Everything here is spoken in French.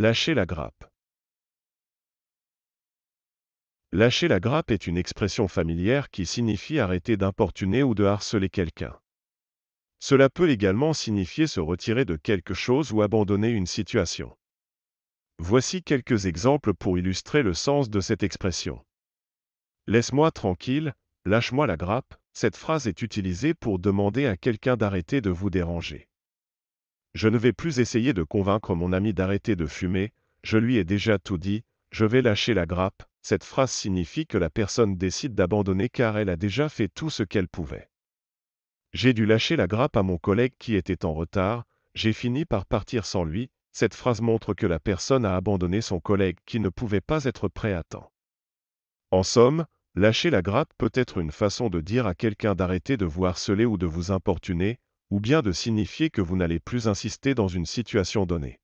Lâcher la grappe. Lâcher la grappe est une expression familière qui signifie arrêter d'importuner ou de harceler quelqu'un. Cela peut également signifier se retirer de quelque chose ou abandonner une situation. Voici quelques exemples pour illustrer le sens de cette expression. Laisse-moi tranquille, lâche-moi la grappe, cette phrase est utilisée pour demander à quelqu'un d'arrêter de vous déranger. Je ne vais plus essayer de convaincre mon ami d'arrêter de fumer, je lui ai déjà tout dit, je vais lâcher la grappe. Cette phrase signifie que la personne décide d'abandonner car elle a déjà fait tout ce qu'elle pouvait. J'ai dû lâcher la grappe à mon collègue qui était en retard, j'ai fini par partir sans lui, cette phrase montre que la personne a abandonné son collègue qui ne pouvait pas être prêt à temps. En somme, lâcher la grappe peut être une façon de dire à quelqu'un d'arrêter de vous harceler ou de vous importuner, ou bien de signifier que vous n'allez plus insister dans une situation donnée.